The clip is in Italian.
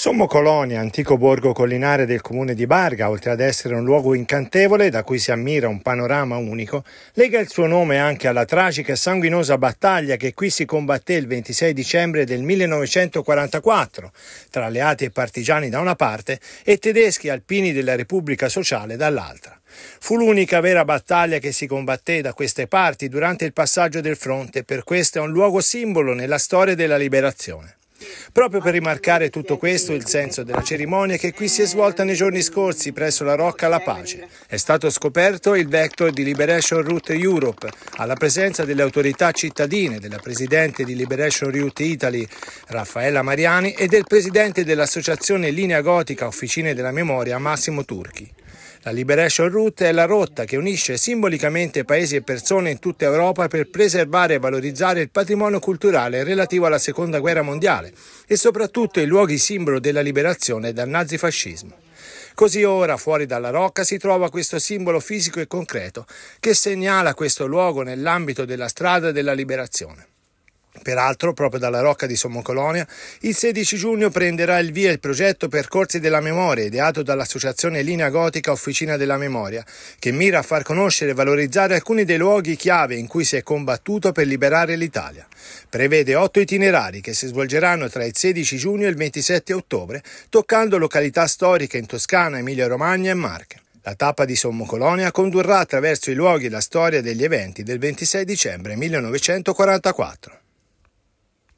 Sommo Colonia, antico borgo collinare del comune di Barga, oltre ad essere un luogo incantevole da cui si ammira un panorama unico, lega il suo nome anche alla tragica e sanguinosa battaglia che qui si combatté il 26 dicembre del 1944 tra alleati e partigiani da una parte e tedeschi alpini della Repubblica Sociale dall'altra. Fu l'unica vera battaglia che si combatté da queste parti durante il passaggio del fronte, per questo è un luogo simbolo nella storia della liberazione. Proprio per rimarcare tutto questo il senso della cerimonia che qui si è svolta nei giorni scorsi presso la Rocca La Pace. È stato scoperto il vector di Liberation Route Europe alla presenza delle autorità cittadine, della presidente di Liberation Route Italy Raffaella Mariani e del presidente dell'associazione Linea Gotica Officine della Memoria Massimo Turchi. La Liberation Route è la rotta che unisce simbolicamente paesi e persone in tutta Europa per preservare e valorizzare il patrimonio culturale relativo alla Seconda Guerra Mondiale e soprattutto i luoghi simbolo della liberazione dal nazifascismo. Così ora, fuori dalla rocca, si trova questo simbolo fisico e concreto che segnala questo luogo nell'ambito della strada della liberazione. Peraltro, proprio dalla Rocca di Sommocolonia, il 16 giugno prenderà il via il progetto Percorsi della Memoria, ideato dall'associazione Linea Gotica Officina della Memoria, che mira a far conoscere e valorizzare alcuni dei luoghi chiave in cui si è combattuto per liberare l'Italia. Prevede otto itinerari che si svolgeranno tra il 16 giugno e il 27 ottobre, toccando località storiche in Toscana, Emilia-Romagna e Marche. La tappa di Sommocolonia condurrà attraverso i luoghi la storia degli eventi del 26 dicembre 1944.